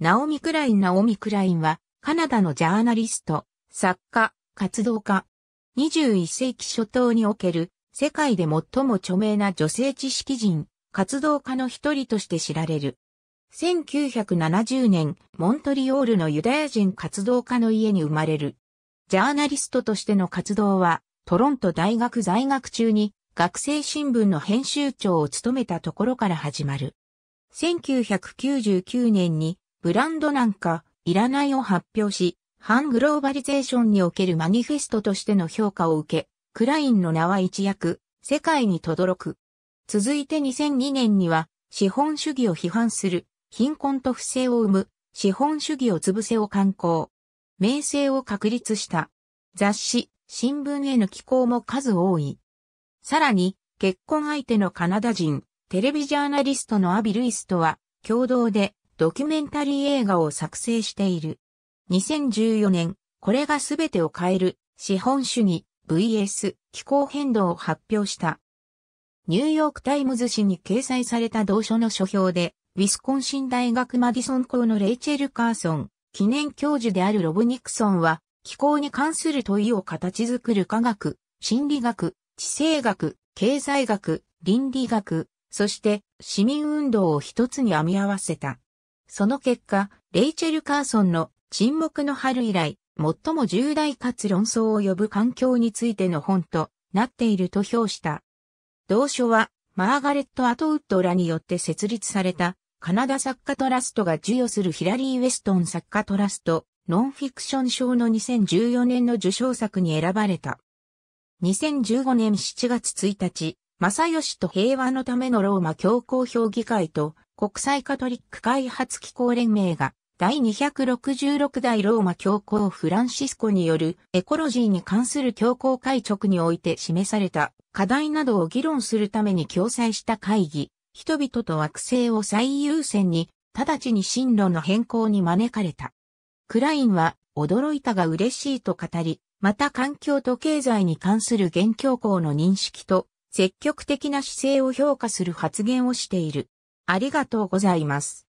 ナオミ・クラインナオミ・クラインは、カナダのジャーナリスト、作家、活動家。21世紀初頭における、世界で最も著名な女性知識人、活動家の一人として知られる。1970年、モントリオールのユダヤ人活動家の家に生まれる。ジャーナリストとしての活動は、トロント大学在学中に、学生新聞の編集長を務めたところから始まる。1999年にブランドなんかいらないを発表し、反グローバリゼーションにおけるマニフェストとしての評価を受け、クラインの名は一躍、世界に轟く。続いて2002年には、資本主義を批判する、貧困と不正を生む、資本主義を潰せを刊行。名声を確立した。雑誌、新聞への寄稿も数多い。さらに、結婚相手のカナダ人、テレビジャーナリストのアビ・ルイスとは、共同で、ドキュメンタリー映画を作成している。2014年、これが全てを変える資本主義 VS 気候変動を発表した。ニューヨークタイムズ紙に掲載された同書の書評で、ウィスコンシン大学マディソン校のレイチェル・カーソン、記念教授であるロブ・ニクソンは、気候に関する問いを形作る科学、心理学、地政学、経済学、倫理学、そして市民運動を一つに編み合わせた。その結果、レイチェル・カーソンの沈黙の春以来、最も重大かつ論争を呼ぶ環境についての本となっていると評した。同書は、マーガレット・アトウッドらによって設立された、カナダ作家トラストが授与するヒラリー・ウェストン作家トラスト、ノンフィクション賞の2014年の受賞作に選ばれた。2015年7月1日、正義と平和のためのローマ教皇評議会と国際カトリック開発機構連盟が第266代ローマ教皇フランシスコによるエコロジーに関する教皇会直において示された課題などを議論するために共催した会議、人々と惑星を最優先に、直ちに進路の変更に招かれた。クラインは驚いたが嬉しいと語り、また環境と経済に関する現教皇の認識と積極的な姿勢を評価する発言をしている。ありがとうございます。